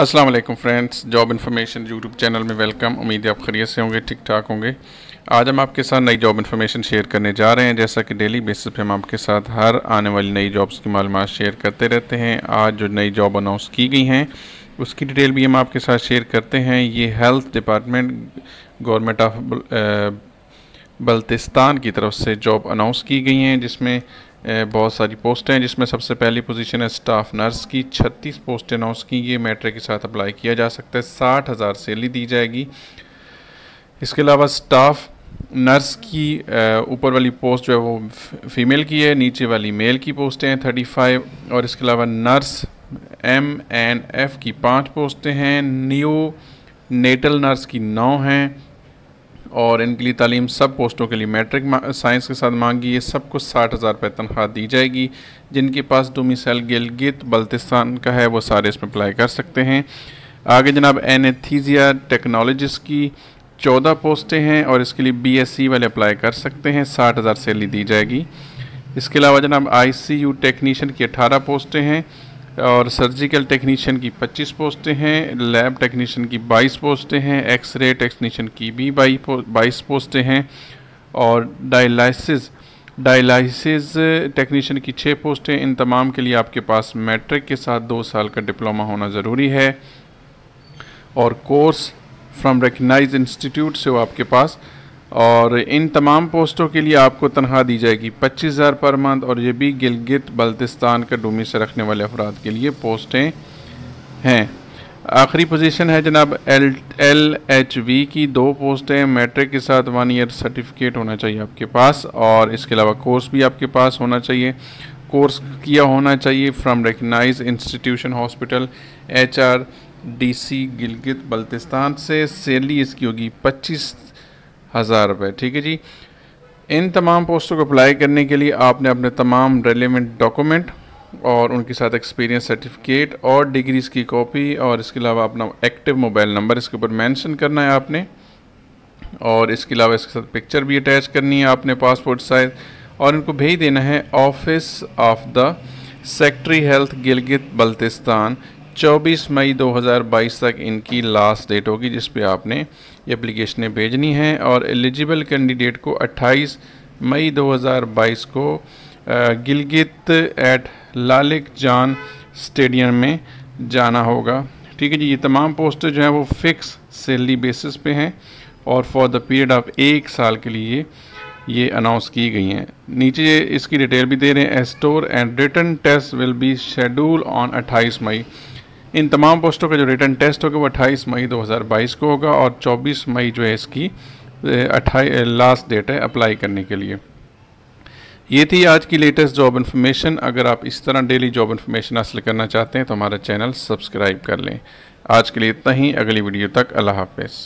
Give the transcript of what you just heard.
Aslam friends job information YouTube channel में welcome उम्मीद है आप खरीत से होंगे ठीक ठाक होंगे आज हम आपके साथ नई जॉब इन्फॉर्मेशन शेयर करने जा रहे हैं जैसा कि डेली बेसिस पे हम आपके साथ हर आने वाली नई जॉब्स की मालूम शेयर करते रहते हैं आज जो नई जॉब अनाउंस की गई हैं उसकी डिटेल भी हम आपके साथ शेयर करते हैं ये health department government of Baltistan की तरफ से जॉब अनाउंस की गई हैं जिसमें बहुत सारी पोस्टें हैं जिसमें सबसे पहली पोजीशन है स्टाफ नर्स की 36 पोस्ट अनाउंस की ये मैट्रिक के साथ अप्लाई किया जा सकता है साठ हज़ार सैलरी दी जाएगी इसके अलावा स्टाफ नर्स की ऊपर वाली पोस्ट जो है वो फीमेल की है नीचे वाली मेल की पोस्टें हैं थर्टी फाइव और इसके अलावा नर्स एम एंड एफ की पाँच पोस्टें हैं न्यू नेटल नर्स की नौ हैं और इनके लिए तालीम सब पोस्टों के लिए मैट्रिक साइंस के साथ मांगी ये सबको साठ हज़ार रुपये तनख्वाह दी जाएगी जिनके पास डोमिसल गिलगित बल्तिस्तान का है वो सारे इसमें अप्लाई कर सकते हैं आगे जनाब एनेथीजिया टेक्नोलॉजिस की चौदह पोस्टें हैं और इसके लिए सी वाले अप्लाई कर सकते हैं साठ हज़ार सैलरी दी जाएगी इसके अलावा जनाब आई यू टेक्नीशियन की अठारह पोस्टें हैं और सर्जिकल टेक्नीशियन की 25 पोस्टें हैं लैब टेक्नीशियन की 22 पोस्टें हैं एक्सरे टेक्नीशियन की भी बाईस पोस्टें हैं और डायलिसिस डायलिसिस टेक्नीशियन की छः पोस्टें इन तमाम के लिए आपके पास मैट्रिक के साथ दो साल का डिप्लोमा होना ज़रूरी है और कोर्स फ्रॉम रिकगनाइज इंस्टीट्यूट से वो आपके पास और इन तमाम पोस्टों के लिए आपको तनख्वाह दी जाएगी पच्चीस हज़ार पर मंथ और ये भी गिलगित बल्तिस्तान का डोमी से रखने वाले अफराद के लिए पोस्टें हैं आखिरी पोजीशन है जनाब एल एल एच वी की दो पोस्टें मैट्रिक के साथ वन ईयर सर्टिफिकेट होना चाहिए आपके पास और इसके अलावा कोर्स भी आपके पास होना चाहिए कोर्स किया होना चाहिए from recognise institution hospital H R D C Gilgit Baltistan से सैलरी इसकी होगी पच्चीस हज़ार रुपये ठीक है जी इन तमाम पोस्टों को अप्लाई करने के लिए आपने अपने तमाम रेलिवेंट डॉक्यूमेंट और उनके साथ एक्सपीरियंस सर्टिफिकेट और डिग्रीज़ की कॉपी और इसके अलावा अपना एक्टिव मोबाइल नंबर इसके ऊपर मेंशन करना है आपने और इसके अलावा इसके साथ पिक्चर भी अटैच करनी है आपने पासपोर्ट साइज और इनको भेज देना है office of the secretary health Gilgit Baltistan 24 मई 2022 तक इनकी लास्ट डेट होगी जिस पे आपने एप्लीकेशनें भेजनी हैं और एलिजिबल कैंडिडेट को 28 मई 2022 को गिलगित एट लालिक जान स्टेडियम में जाना होगा ठीक है जी ये तमाम पोस्ट जो हैं वो फिक्स सैलरी बेसिस पे हैं और फॉर द पीरियड ऑफ एक साल के लिए ये अनाउंस की गई हैं नीचे इसकी डिटेल भी दे रहे हैं एस्टोर and written test will be schedule on 28 May इन तमाम पोस्टों का जो रिटर्न टेस्ट होगा वो 28 मई 2022 को होगा और 24 मई जो है इसकी अट्ठाई लास्ट डेट है अप्लाई करने के लिए ये थी आज की लेटेस्ट जॉब इन्फॉर्मेशन अगर आप इस तरह डेली जॉब इन्फॉर्मेशन हासिल करना चाहते हैं तो हमारा चैनल सब्सक्राइब कर लें आज के लिए इतना ही अगली वीडियो तक अल्लाह हाफिज़